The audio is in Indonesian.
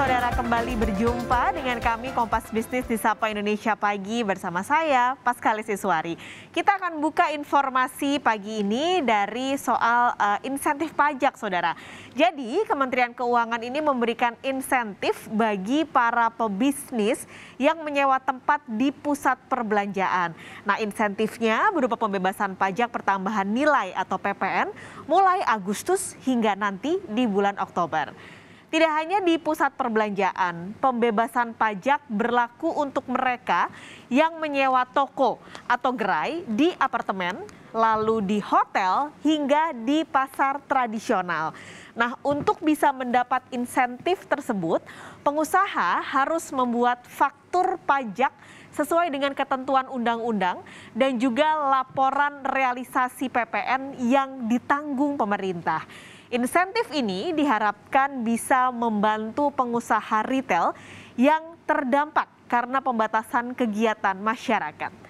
saudara kembali berjumpa dengan kami Kompas Bisnis di Sapa Indonesia Pagi bersama saya Paskalis Iswari. Kita akan buka informasi pagi ini dari soal uh, insentif pajak saudara. Jadi Kementerian Keuangan ini memberikan insentif bagi para pebisnis yang menyewa tempat di pusat perbelanjaan. Nah insentifnya berupa pembebasan pajak pertambahan nilai atau PPN mulai Agustus hingga nanti di bulan Oktober. Tidak hanya di pusat perbelanjaan, pembebasan pajak berlaku untuk mereka yang menyewa toko atau gerai di apartemen, lalu di hotel hingga di pasar tradisional. Nah, untuk bisa mendapat insentif tersebut, pengusaha harus membuat faktur pajak sesuai dengan ketentuan undang-undang dan juga laporan realisasi PPN yang ditanggung pemerintah. Insentif ini diharapkan bisa membantu pengusaha retail yang terdampak karena pembatasan kegiatan masyarakat.